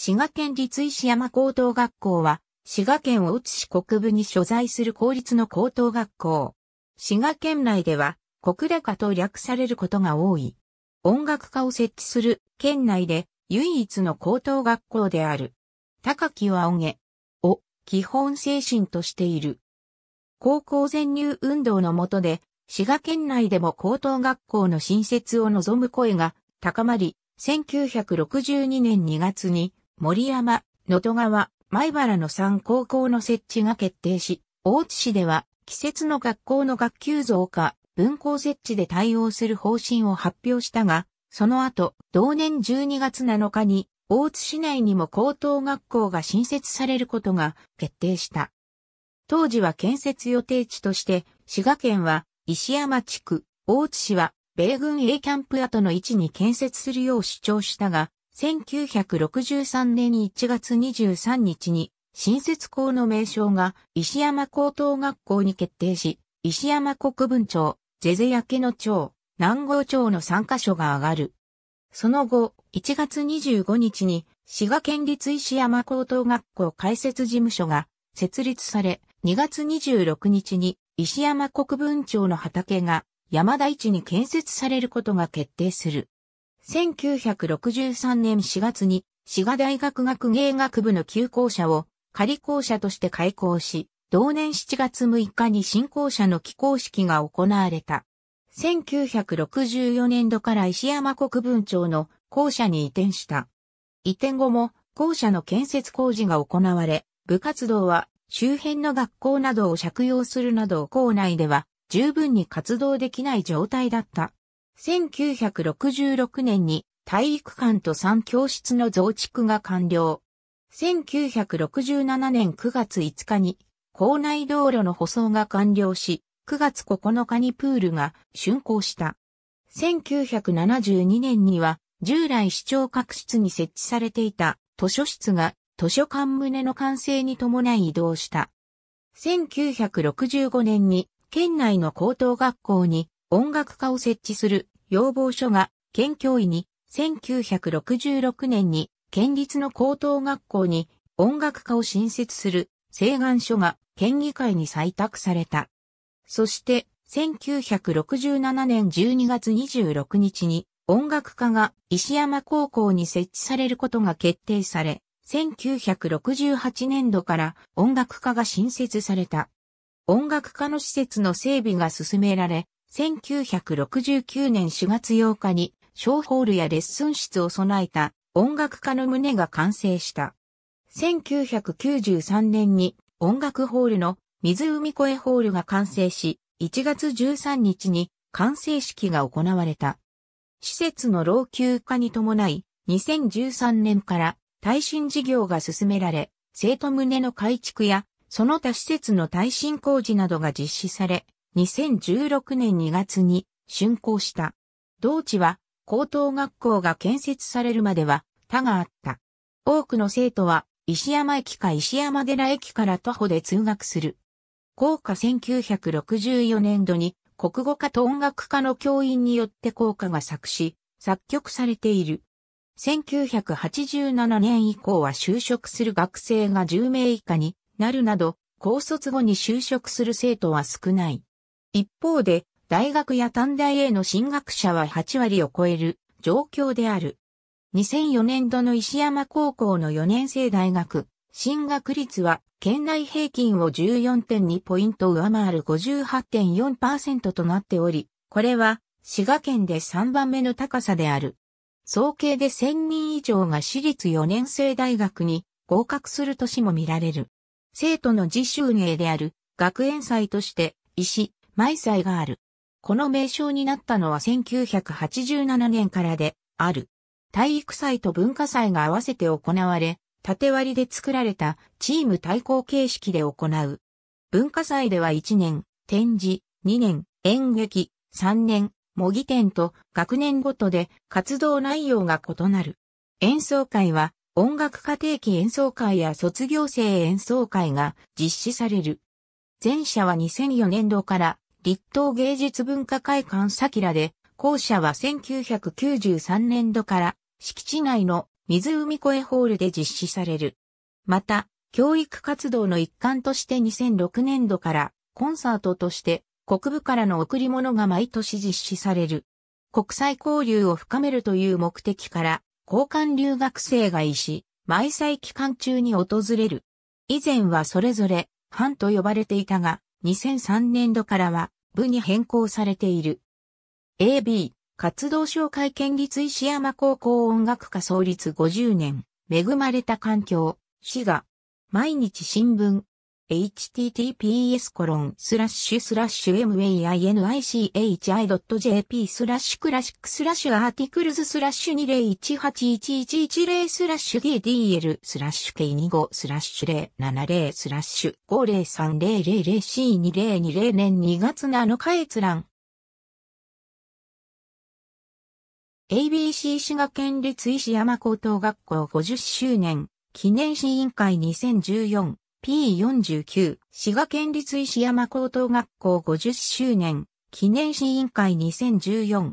滋賀県立石山高等学校は、滋賀県大津市国部に所在する公立の高等学校。滋賀県内では、国高と略されることが多い。音楽家を設置する県内で唯一の高等学校である。高木はおげを基本精神としている。高校全入運動の下で、滋賀県内でも高等学校の新設を望む声が高まり、1962年2月に森山、能登川、米原の3高校の設置が決定し、大津市では季節の学校の学級増加、分校設置で対応する方針を発表したが、その後、同年12月7日に、大津市内にも高等学校が新設されることが決定した。当時は建設予定地として、滋賀県は石山地区、大津市は米軍 A キャンプ跡の位置に建設するよう主張したが、1963年1月23日に、新設校の名称が石山高等学校に決定し、石山国分町、ゼゼ焼けの町、南郷町の3カ所が上がる。その後、1月25日に、滋賀県立石山高等学校開設事務所が設立され、2月26日に石山国分町の畑が山田市に建設されることが決定する。1963年4月に滋賀大学学芸学部の旧校舎を仮校舎として開校し、同年7月6日に新校舎の起校式が行われた。1964年度から石山国分町の校舎に移転した。移転後も校舎の建設工事が行われ、部活動は周辺の学校などを借用するなど校内では十分に活動できない状態だった。1966年に体育館と3教室の増築が完了。1967年9月5日に校内道路の舗装が完了し、9月9日にプールが竣工した。1972年には従来市長各室に設置されていた図書室が図書館棟の完成に伴い移動した。1965年に県内の高等学校に音楽家を設置する要望書が県教委に1966年に県立の高等学校に音楽家を新設する請願書が県議会に採択された。そして1967年12月26日に音楽家が石山高校に設置されることが決定され、1968年度から音楽家が新設された。音楽家の施設の整備が進められ、1969年4月8日に、小ホールやレッスン室を備えた音楽家の胸が完成した。1993年に音楽ホールの水海越ホールが完成し、1月13日に完成式が行われた。施設の老朽化に伴い、2013年から耐震事業が進められ、生徒棟の改築や、その他施設の耐震工事などが実施され、2016年2月に竣工した。同地は高等学校が建設されるまでは他があった。多くの生徒は石山駅か石山寺駅から徒歩で通学する。校歌1964年度に国語科と音楽科の教員によって校歌が作詞、作曲されている。1987年以降は就職する学生が10名以下になるなど、高卒後に就職する生徒は少ない。一方で、大学や短大への進学者は8割を超える状況である。2004年度の石山高校の4年生大学、進学率は県内平均を14.2ポイント上回る58.4%となっており、これは滋賀県で3番目の高さである。総計で1000人以上が私立4年生大学に合格する年も見られる。生徒の自習芸である学園祭として、石、埋祭がある。この名称になったのは1987年からで、ある。体育祭と文化祭が合わせて行われ、縦割りで作られたチーム対抗形式で行う。文化祭では1年、展示、2年、演劇、3年、模擬展と学年ごとで活動内容が異なる。演奏会は音楽家庭期演奏会や卒業生演奏会が実施される。前者は2004年度から立東芸術文化会館サキラで、校舎は1993年度から敷地内の水海越ホールで実施される。また、教育活動の一環として2006年度からコンサートとして国部からの贈り物が毎年実施される。国際交流を深めるという目的から交換留学生が医師、毎歳期間中に訪れる。以前はそれぞれ、班と呼ばれていたが、2003年度からは部に変更されている。AB、活動紹介県立石山高校音楽科創立50年、恵まれた環境、滋賀、毎日新聞、https コロンスラッシュスラッシュ mainichi.jp スラッシュクラシックスラッシュアーティクルズスラッシュ2018110スラッシュ ddl スラッシュ k25 スラッシュ070スラッシュ 50300c2020 年2月7日閲覧 ABC 滋賀県立石山高等学校50周年記念試委員会2014 P49 滋賀県立石山高等学校50周年記念試委員会 2014P50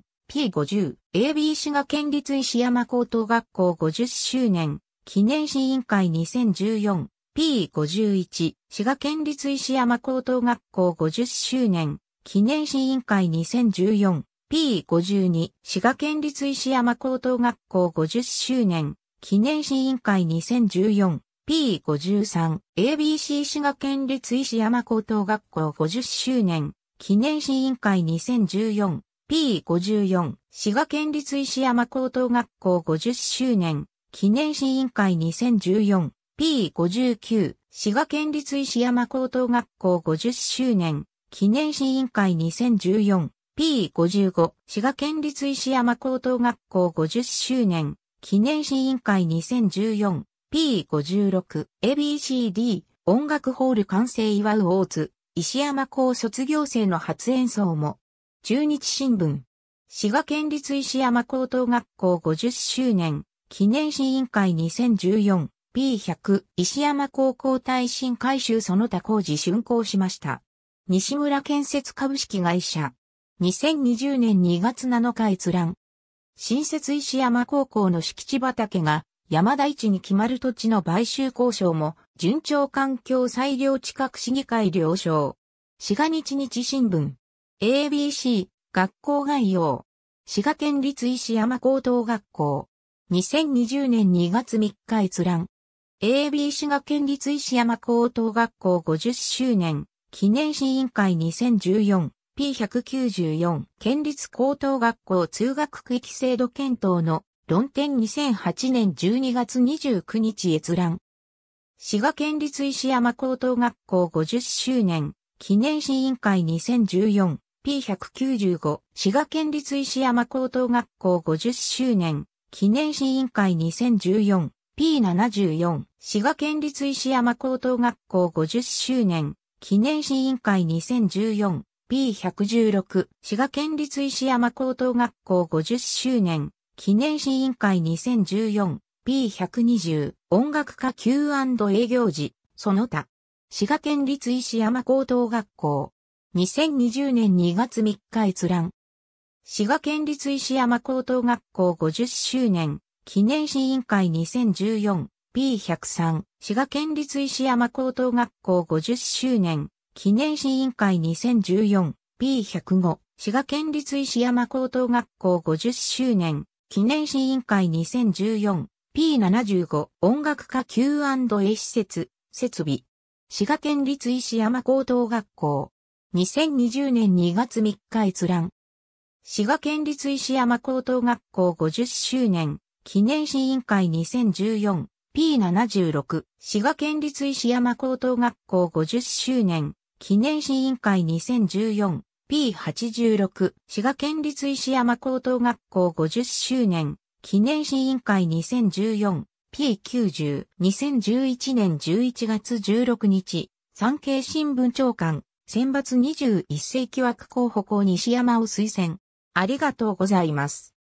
AB 滋賀県立石山高等学校50周年記念試委員会 2014P51 滋賀県立石山高等学校50周年記念試委員会 2014P52 滋賀県立石山高等学校50周年記念試委員会2014 P53、ABC 滋賀県立石山高等学校50周年、記念市委員会2014、P54、滋賀県立石山高等学校50周年、記念市委員会2014、P59、滋賀県立石山高等学校50周年、記念市委員会2014、P55、滋賀県立石山高等学校50周年、記念市委員会2014、P56、ABCD、音楽ホール完成祝う大津、石山高卒業生の初演奏も、中日新聞、滋賀県立石山高等学校50周年、記念試委員会 2014P100 石山高校耐震改修その他工事竣工しました。西村建設株式会社。2020年2月7日閲覧。新設石山高校の敷地畑が山田市に決まる土地の買収交渉も、順調環境裁量近く市議会了承。滋賀日日新聞。ABC、学校概要。滋賀県立石山高等学校。2020年2月3日閲覧。AB 滋賀県立石山高等学校50周年記念市委員会 2014P194 県立高等学校通学区域制度検討の論点2008年12月29日閲覧。滋賀県立石山高等学校50周年記念市委員会 2014P195 滋賀県立石山高等学校50周年記念市委員会 2014P74 滋賀県立石山高等学校50周年記念市委員会 2014P116 滋賀県立石山高等学校50周年記念委員会 2014P120 音楽科 Q& 営業時、その他。滋賀県立石山高等学校。2020年2月3日閲覧。滋賀県立石山高等学校50周年記念委員会 2014P103 滋賀県立石山高等学校50周年記念委員会 2014P105 滋賀県立石山高等学校50周年記念市委員会 2014P75 音楽科 Q&A 施設設備滋賀県立石山高等学校2020年2月3日閲覧滋賀県立石山高等学校50周年記念市委員会 2014P76 滋賀県立石山高等学校50周年記念市委員会2014 P86 滋賀県立石山高等学校50周年記念委員会 2014P90 2011年11月16日産経新聞長官選抜21世紀枠候補校西山を推薦ありがとうございます。